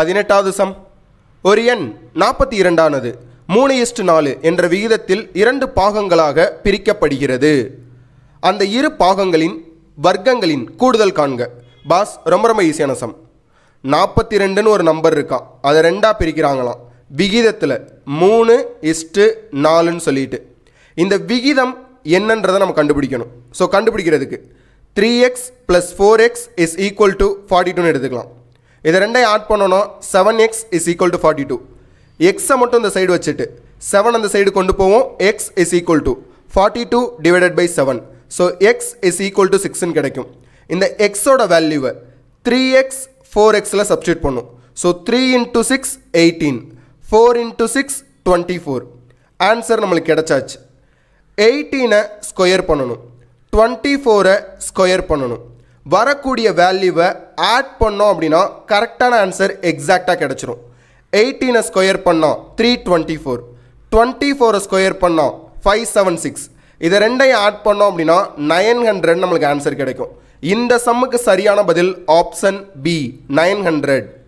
பதினெட்டாவது சம் ஒரு எண் நாற்பத்தி இரண்டானது மூணு இஸ்டு நாலு என்ற விகிதத்தில் இரண்டு பாகங்களாக பிரிக்கப்படுகிறது அந்த இரு பாகங்களின் வர்க்கங்களின் கூடுதல் காண்க பாஸ் ரொம்ப ரொம்ப ஈஸியான சம் நாற்பத்தி ரெண்டுன்னு ஒரு நம்பர் இருக்கான் அதை ரெண்டாக பிரிக்கிறாங்களாம் விகிதத்தில் மூணு இஸ்டு நாலுன்னு சொல்லிட்டு இந்த விகிதம் என்னன்றதை நம்ம கண்டுபிடிக்கணும் ஸோ கண்டுபிடிக்கிறதுக்கு three x plus four x is equal to forty டூன்னு எடுத்துக்கலாம் இது ரெண்டையும் ஆட் பண்ணணும் seven x is equal to forty two எக்ஸை மட்டும் இந்த சைடு வச்சுட்டு செவன் அந்த சைடு கொண்டு போவோம் x is equal to forty two divided by seven so x is equal to சிக்ஸ்ன்னு கிடைக்கும் இந்த எக்ஸோட வேல்யூவை த்ரீ எக்ஸ் ஃபோர் எக்ஸில் சப்ஸ்டியூட் பண்ணும் so three into six eighteen four into six twenty four answer நம்மளுக்கு கிடச்சாச்சு எயிட்டீனை ஸ்கொயர் பண்ணணும் டுவெண்ட்டி ஃபோரை ஸ்கொயர் பண்ணணும் வரக்கூடிய வேல்யூவை ஆட் பண்ணோம் அப்படின்னா கரெக்டான ஆன்சர் எக்ஸாக்டாக கிடச்சிரும் எயிட்டீனை ஸ்கொயர் பண்ணோம் த்ரீ டுவெண்ட்டி ஃபோர் டுவெண்ட்டி ஃபோரை ஸ்கொயர் பண்ணோம் ஃபைவ் செவன் சிக்ஸ் இதை ரெண்டையும் ஆட் பண்ணோம் அப்படின்னா நயன் ஹண்ட்ரட் நம்மளுக்கு ஆன்சர் கிடைக்கும் இந்த சம்முக்கு சரியான பதில் ஆப்ஷன் பி நயன் ஹண்ட்ரட்